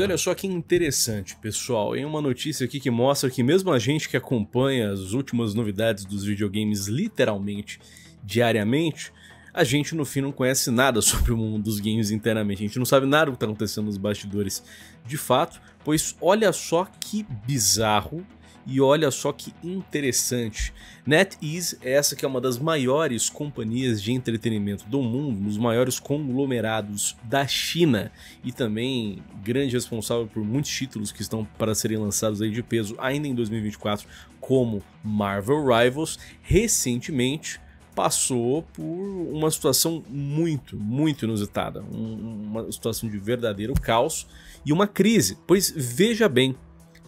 E olha só que interessante, pessoal. Em uma notícia aqui que mostra que mesmo a gente que acompanha as últimas novidades dos videogames literalmente diariamente, a gente no fim não conhece nada sobre o mundo dos games internamente. A gente não sabe nada do que está acontecendo nos bastidores de fato, pois olha só que bizarro e olha só que interessante. NetEase, é essa que é uma das maiores companhias de entretenimento do mundo, um dos maiores conglomerados da China e também grande responsável por muitos títulos que estão para serem lançados aí de peso ainda em 2024, como Marvel Rivals, recentemente passou por uma situação muito, muito inusitada, um, uma situação de verdadeiro caos e uma crise. Pois veja bem,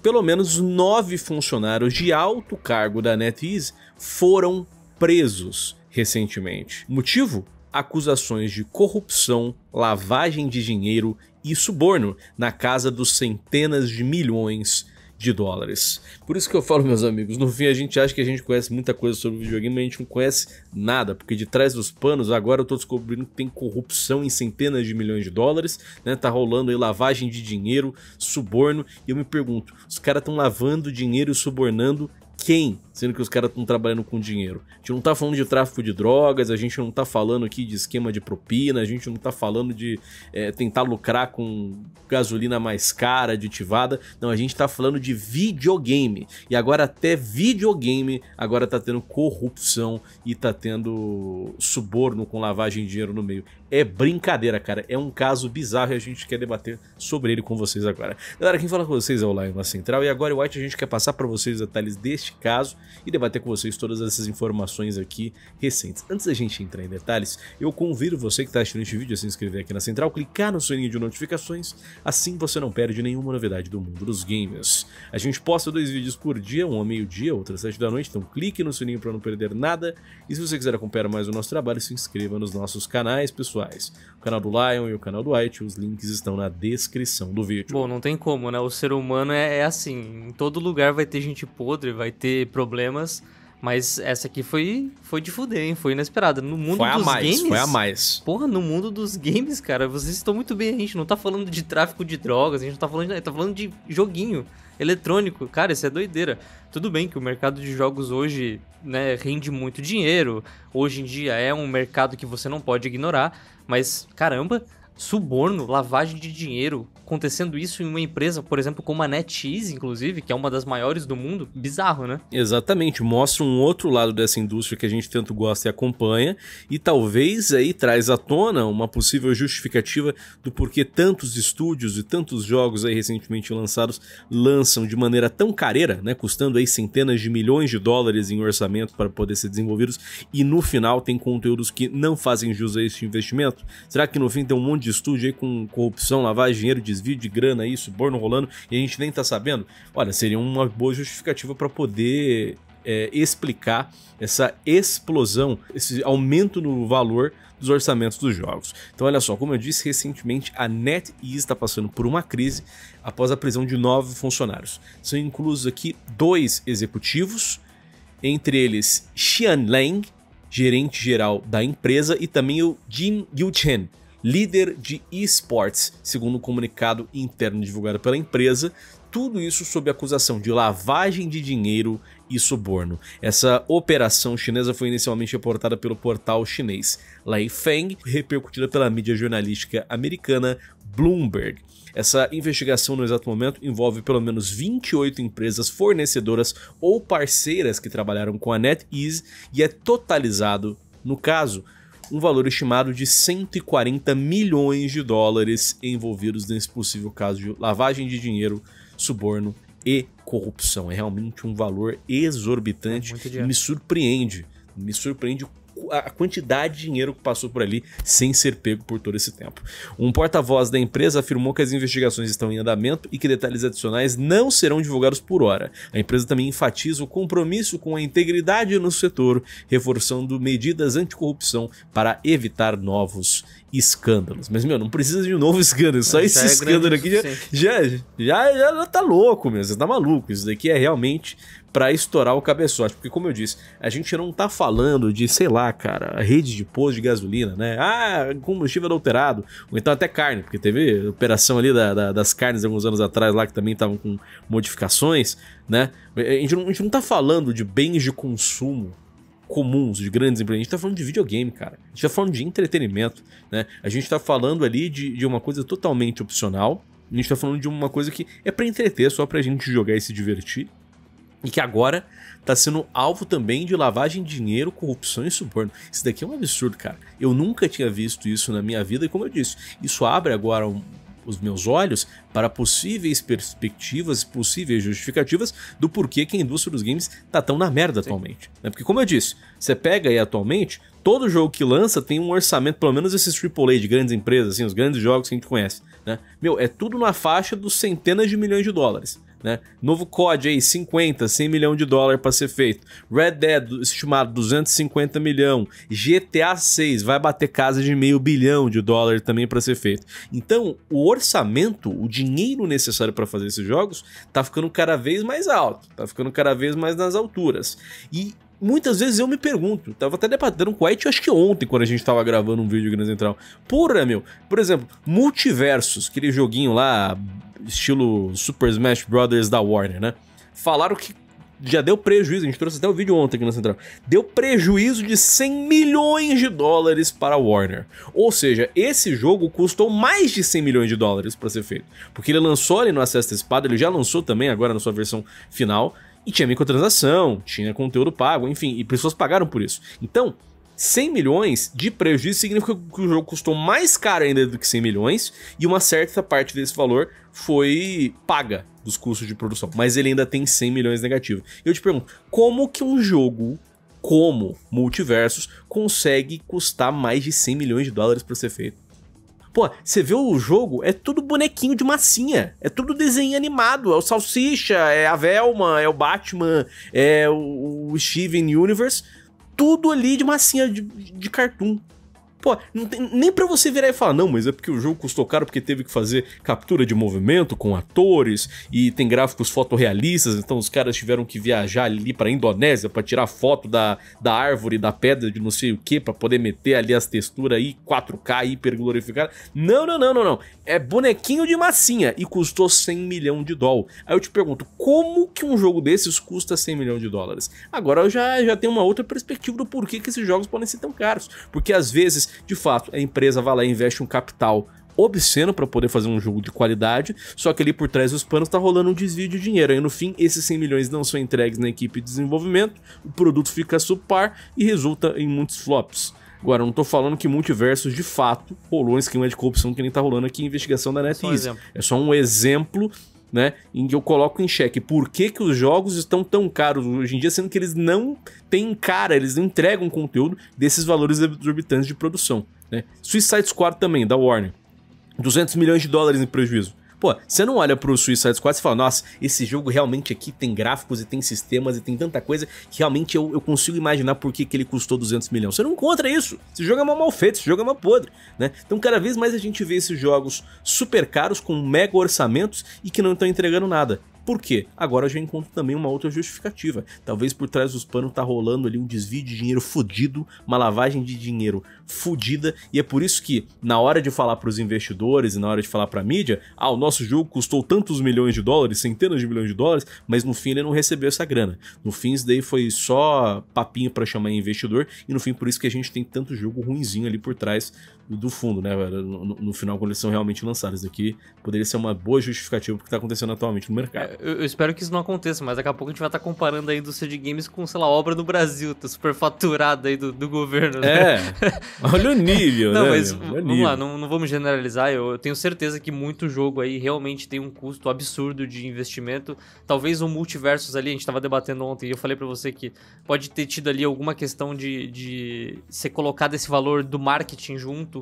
pelo menos nove funcionários de alto cargo da NetEase foram presos recentemente. Motivo? Acusações de corrupção, lavagem de dinheiro e suborno na casa dos centenas de milhões de dólares. Por isso que eu falo, meus amigos, no fim a gente acha que a gente conhece muita coisa sobre videogame, mas a gente não conhece nada, porque de trás dos panos agora eu tô descobrindo que tem corrupção em centenas de milhões de dólares, né? Tá rolando aí lavagem de dinheiro, suborno, e eu me pergunto, os caras estão lavando dinheiro e subornando quem? Sendo que os caras estão trabalhando com dinheiro. A gente não tá falando de tráfico de drogas, a gente não tá falando aqui de esquema de propina, a gente não tá falando de é, tentar lucrar com gasolina mais cara, aditivada. Não, a gente tá falando de videogame. E agora até videogame agora tá tendo corrupção e tá tendo suborno com lavagem de dinheiro no meio. É brincadeira, cara. É um caso bizarro e a gente quer debater sobre ele com vocês agora. Galera, quem fala com vocês é o Lion na Central e agora o White a gente quer passar para vocês detalhes deste neste caso e debater com vocês todas essas informações aqui recentes. Antes da gente entrar em detalhes, eu convido você que está assistindo este vídeo a se inscrever aqui na Central, clicar no sininho de notificações, assim você não perde nenhuma novidade do mundo dos games. A gente posta dois vídeos por dia, um ao meio-dia, outro às sete da noite, então clique no sininho para não perder nada. E se você quiser acompanhar mais o nosso trabalho, se inscreva nos nossos canais pessoais canal do Lion e o canal do White. Os links estão na descrição do vídeo. Bom, não tem como, né? O ser humano é, é assim. Em todo lugar vai ter gente podre, vai ter problemas. Mas essa aqui foi, foi de fuder, hein? Foi inesperada. No mundo foi dos mais, games. Foi a mais. Porra, no mundo dos games, cara, vocês estão muito bem. A gente não tá falando de tráfico de drogas, a gente não tá falando de. Tá falando de joguinho eletrônico. Cara, isso é doideira. Tudo bem que o mercado de jogos hoje né, rende muito dinheiro, hoje em dia é um mercado que você não pode ignorar, mas caramba, suborno, lavagem de dinheiro, acontecendo isso em uma empresa, por exemplo, como a NetEase, inclusive, que é uma das maiores do mundo, bizarro, né? Exatamente, mostra um outro lado dessa indústria que a gente tanto gosta e acompanha, e talvez aí traz à tona uma possível justificativa do porquê tantos estúdios e tantos jogos aí recentemente lançados lançam de maneira tão careira, né, custando aí centenas de milhões de dólares em orçamento para poder ser desenvolvidos, e no final tem conteúdos que não fazem jus a esse investimento? Será que no fim tem um monte de estúdio aí com corrupção, lavagem de dinheiro, desvio de grana aí, suborno rolando, e a gente nem tá sabendo. Olha, seria uma boa justificativa para poder é, explicar essa explosão, esse aumento no valor dos orçamentos dos jogos. Então, olha só, como eu disse recentemente, a NetEase está passando por uma crise após a prisão de nove funcionários. São inclusos aqui dois executivos, entre eles Xian Lang, gerente geral da empresa, e também o Jin Yuchen, líder de esportes, segundo o um comunicado interno divulgado pela empresa, tudo isso sob acusação de lavagem de dinheiro e suborno. Essa operação chinesa foi inicialmente reportada pelo portal chinês Feng, repercutida pela mídia jornalística americana Bloomberg. Essa investigação no exato momento envolve pelo menos 28 empresas fornecedoras ou parceiras que trabalharam com a NetEase e é totalizado, no caso, um valor estimado de 140 milhões de dólares envolvidos nesse possível caso de lavagem de dinheiro, suborno e corrupção. É realmente um valor exorbitante é e me surpreende. Me surpreende a quantidade de dinheiro que passou por ali sem ser pego por todo esse tempo. Um porta-voz da empresa afirmou que as investigações estão em andamento e que detalhes adicionais não serão divulgados por hora. A empresa também enfatiza o compromisso com a integridade no setor, reforçando medidas anticorrupção para evitar novos escândalos. Mas, meu, não precisa de um novo escândalo. Só já esse é escândalo aqui já, já, já, já tá louco, mesmo, Você tá maluco. Isso daqui é realmente para estourar o cabeçote. Porque, como eu disse, a gente não tá falando de, sei lá, cara, rede de posto de gasolina, né? Ah, combustível adulterado. Ou então até carne, porque teve operação ali da, da, das carnes alguns anos atrás lá que também estavam com modificações, né? A gente, não, a gente não tá falando de bens de consumo comuns de grandes empresas. A gente tá falando de videogame, cara. A gente tá falando de entretenimento, né? A gente tá falando ali de, de uma coisa totalmente opcional. A gente tá falando de uma coisa que é para entreter, só pra gente jogar e se divertir. E que agora tá sendo alvo também de lavagem de dinheiro, corrupção e suborno. Isso daqui é um absurdo, cara. Eu nunca tinha visto isso na minha vida e, como eu disse, isso abre agora um, os meus olhos para possíveis perspectivas, possíveis justificativas do porquê que a indústria dos games tá tão na merda Sim. atualmente. Né? Porque, como eu disse, você pega aí atualmente, todo jogo que lança tem um orçamento, pelo menos esses AAA de grandes empresas, assim, os grandes jogos que a gente conhece, né? Meu, é tudo na faixa dos centenas de milhões de dólares. Né? Novo COD aí, 50, 100 milhões de dólar para ser feito. Red Dead, estimado 250 milhões. GTA 6 vai bater casa de meio bilhão de dólar também para ser feito. Então, o orçamento, o dinheiro necessário para fazer esses jogos, tá ficando cada vez mais alto, tá ficando cada vez mais nas alturas. E muitas vezes eu me pergunto, tava até debatendo com o White, acho que ontem, quando a gente tava gravando um vídeo aqui na Central. Porra, meu, por exemplo, Multiversos, aquele joguinho lá estilo Super Smash Brothers da Warner, né? Falaram que já deu prejuízo, a gente trouxe até o vídeo ontem aqui na Central, deu prejuízo de 100 milhões de dólares para a Warner. Ou seja, esse jogo custou mais de 100 milhões de dólares para ser feito. Porque ele lançou ali no Acesso Espada, ele já lançou também agora na sua versão final, e tinha microtransação, tinha conteúdo pago, enfim, e pessoas pagaram por isso. Então, 100 milhões de prejuízo significa que o jogo custou mais caro ainda do que 100 milhões e uma certa parte desse valor foi paga dos custos de produção, mas ele ainda tem 100 milhões negativo. Eu te pergunto, como que um jogo como Multiversos consegue custar mais de 100 milhões de dólares para ser feito? Pô, você vê o jogo, é tudo bonequinho de massinha. É tudo desenho animado. É o Salsicha, é a Velma, é o Batman, é o, o Steven Universe tudo ali de massinha de, de cartoon. Pô, não tem, nem para você virar e falar, não, mas é porque o jogo custou caro porque teve que fazer captura de movimento com atores e tem gráficos fotorrealistas, então os caras tiveram que viajar ali pra Indonésia para tirar foto da, da árvore, da pedra, de não sei o que, para poder meter ali as texturas aí, 4K hiper glorificada. Não, não, não, não, não. É bonequinho de massinha e custou 100 milhões de dólar. Aí eu te pergunto, como que um jogo desses custa 100 milhões de dólares? Agora eu já, já tenho uma outra perspectiva do porquê que esses jogos podem ser tão caros. Porque às vezes de fato, a empresa vai lá e investe um capital obsceno para poder fazer um jogo de qualidade, só que ali por trás dos panos está rolando um desvio de dinheiro. Aí no fim, esses 100 milhões não são entregues na equipe de desenvolvimento, o produto fica subpar e resulta em muitos flops. Agora, eu não tô falando que multiversos de fato rolou um esquema de corrupção que nem tá rolando aqui em investigação da NetEase. É um é só um exemplo né? que eu coloco em xeque por que, que os jogos estão tão caros hoje em dia, sendo que eles não têm cara, eles não entregam conteúdo desses valores exorbitantes de produção. Né? Suicide Squad também, da Warner. 200 milhões de dólares em prejuízo. Pô, você não olha pro Suicide Squad e fala, nossa, esse jogo realmente aqui tem gráficos e tem sistemas e tem tanta coisa que realmente eu, eu consigo imaginar por que, que ele custou 200 milhões. Você não encontra isso. Esse jogo é mal feito, esse jogo é mal podre, né? Então cada vez mais a gente vê esses jogos super caros, com mega orçamentos e que não estão entregando nada. Por quê? Agora eu já encontro também uma outra justificativa. Talvez por trás dos panos tá rolando ali um desvio de dinheiro fudido, uma lavagem de dinheiro fudida, e é por isso que na hora de falar para os investidores e na hora de falar para a mídia, ah, o nosso jogo custou tantos milhões de dólares, centenas de milhões de dólares, mas no fim ele não recebeu essa grana. No fim isso daí foi só papinho para chamar investidor e no fim por isso que a gente tem tanto jogo ruinzinho ali por trás do fundo, né, velho? No, no, final, quando eles são realmente lançados. aqui poderia ser uma boa justificativa pro que tá acontecendo atualmente no mercado. É, eu, eu, espero que isso não aconteça, mas daqui a pouco a gente vai estar tá comparando a indústria de games com, sei lá, obra no Brasil, tá super faturada aí do, do governo, né? É. Olha o nível, não, né? Mas, vamos nível. lá, não, não vamos generalizar. Eu, eu tenho certeza que muito jogo aí realmente tem um custo absurdo de investimento. Talvez o Multiversus multiversos ali, a gente tava debatendo ontem, e eu falei para você que pode ter tido ali alguma questão de, de ser colocado esse valor do marketing junto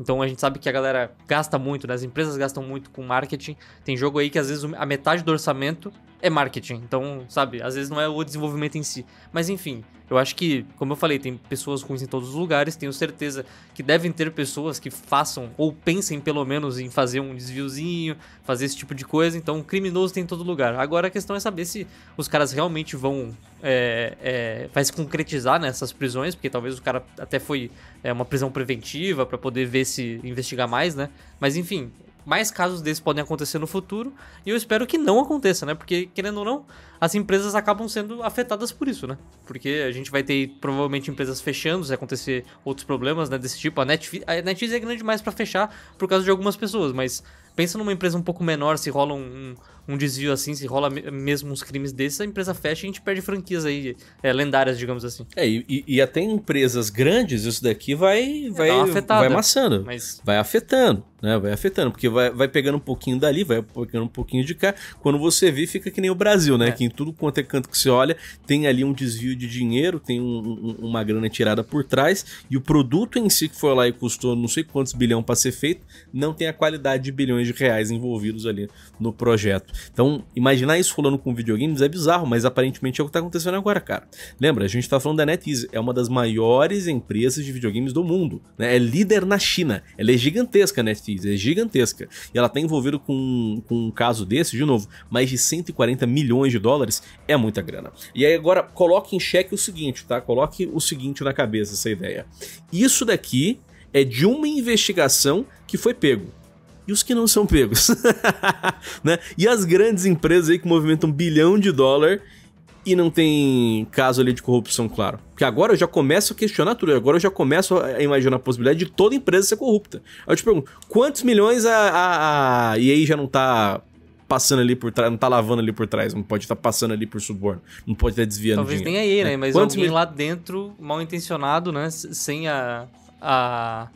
Então a gente sabe que a galera gasta muito, né? As empresas gastam muito com marketing. Tem jogo aí que às vezes a metade do orçamento é marketing. Então, sabe, às vezes não é o desenvolvimento em si. Mas enfim, eu acho que, como eu falei, tem pessoas ruins em todos os lugares. Tenho certeza que devem ter pessoas que façam ou pensem pelo menos em fazer um desviozinho, fazer esse tipo de coisa. Então, criminoso tem em todo lugar. Agora a questão é saber se os caras realmente vão. É, é, vai se concretizar nessas prisões, porque talvez o cara até foi é, uma prisão preventiva para poder ver se investigar mais, né? Mas enfim, mais casos desses podem acontecer no futuro e eu espero que não aconteça, né? Porque, querendo ou não, as empresas acabam sendo afetadas por isso, né? Porque a gente vai ter provavelmente empresas fechando se acontecer outros problemas né, desse tipo. A Netflix, a Netflix é grande demais para fechar por causa de algumas pessoas, mas Pensa numa empresa um pouco menor, se rola um, um, desvio assim, se rola mesmo uns crimes desses, a empresa fecha e a gente perde franquias aí é, lendárias, digamos assim. É, e, e, até em empresas grandes, isso daqui vai é, vai, afetada, vai amassando. Mas... Vai afetando, né? Vai afetando, porque vai, vai pegando um pouquinho dali, vai pegando um pouquinho de cá. Quando você vê, fica que nem o Brasil, né? É. Que em tudo quanto é canto que você olha, tem ali um desvio de dinheiro, tem um, uma grana tirada por trás, e o produto em si que foi lá e custou não sei quantos bilhões para ser feito, não tem a qualidade de bilhões milhões de reais envolvidos ali no projeto. Então, imaginar isso rolando com videogames é bizarro, mas aparentemente é o que está acontecendo agora, cara. Lembra, a gente está falando da NetEase, é uma das maiores empresas de videogames do mundo, né? É líder na China, ela é gigantesca a NetEase, é gigantesca. E ela está envolvida com, com um caso desse, de novo, mais de 140 milhões de dólares, é muita grana. E aí agora, coloque em xeque o seguinte, tá? Coloque o seguinte na cabeça, essa ideia. Isso daqui é de uma investigação que foi pego e os que não são pegos. né? E as grandes empresas aí que movimentam um bilhão de dólar e não tem caso ali de corrupção, claro. Porque agora eu já começo a questionar tudo, agora eu já começo a imaginar a possibilidade de toda empresa ser corrupta. Aí eu te pergunto, quantos milhões a, a, a EA já não tá passando ali por trás, não tá lavando ali por trás, não pode estar tá passando ali por suborno, não pode estar tá desviando Talvez dinheiro. nem a EA, né? né? Mas quantos alguém mil... lá dentro, mal intencionado, né? Sem a... a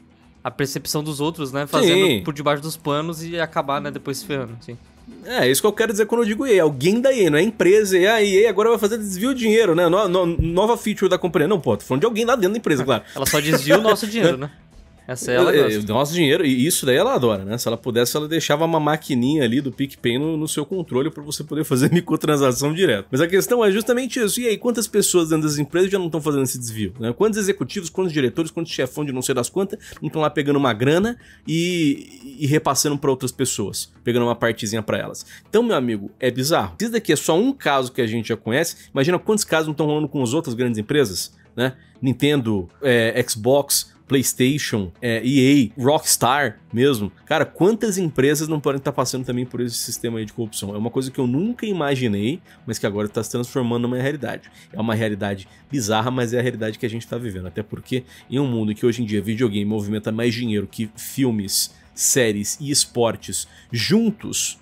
a percepção dos outros, né? Fazendo sim. por debaixo dos panos e acabar, né, depois se ferrando, sim. É, isso que eu quero dizer quando eu digo EA. Alguém da EA, não é empresa EA. A EA agora vai fazer desvio de dinheiro, né? No, no, nova feature da companhia. Não, pô, tô falando de alguém lá dentro da empresa, claro. Ela só desvia o nosso dinheiro, né? Essa ela é, é, gosta. Nosso dinheiro, e isso daí ela adora, né? Se ela pudesse, ela deixava uma maquininha ali do PicPay no, no seu controle para você poder fazer microtransação direto. Mas a questão é justamente isso. E aí, quantas pessoas dentro das empresas já não estão fazendo esse desvio? Né? Quantos executivos, quantos diretores, quantos chefões de não sei das quantas não estão lá pegando uma grana e, e repassando para outras pessoas, pegando uma partezinha para elas? Então, meu amigo, é bizarro. Isso daqui é só um caso que a gente já conhece. Imagina quantos casos não estão rolando com as outras grandes empresas, né? Nintendo, é, Xbox, PlayStation, é, EA, Rockstar mesmo. Cara, quantas empresas não podem estar passando também por esse sistema aí de corrupção? É uma coisa que eu nunca imaginei, mas que agora está se transformando numa realidade. É uma realidade bizarra, mas é a realidade que a gente está vivendo. Até porque em um mundo que hoje em dia videogame movimenta mais dinheiro que filmes, séries e esportes juntos,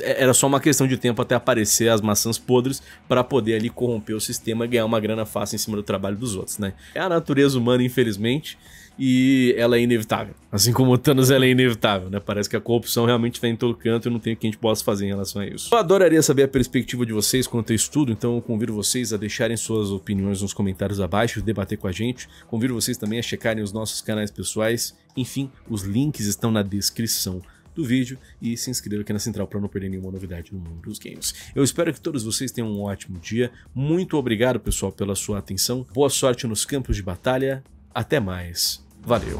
é, era só uma questão de tempo até aparecer as maçãs podres para poder ali corromper o sistema e ganhar uma grana fácil em cima do trabalho dos outros, né? É a natureza humana, infelizmente, e ela é inevitável. Assim como o Thanos, ela é inevitável, né? Parece que a corrupção realmente está em todo canto e não tem o que a gente possa fazer em relação a isso. Eu adoraria saber a perspectiva de vocês quanto a estudo, então eu convido vocês a deixarem suas opiniões nos comentários abaixo, debater com a gente. Convido vocês também a checarem os nossos canais pessoais. Enfim, os links estão na descrição do vídeo e se inscreva aqui na Central para não perder nenhuma novidade no mundo dos games. Eu espero que todos vocês tenham um ótimo dia. Muito obrigado, pessoal, pela sua atenção. Boa sorte nos campos de batalha. Até mais. Valeu.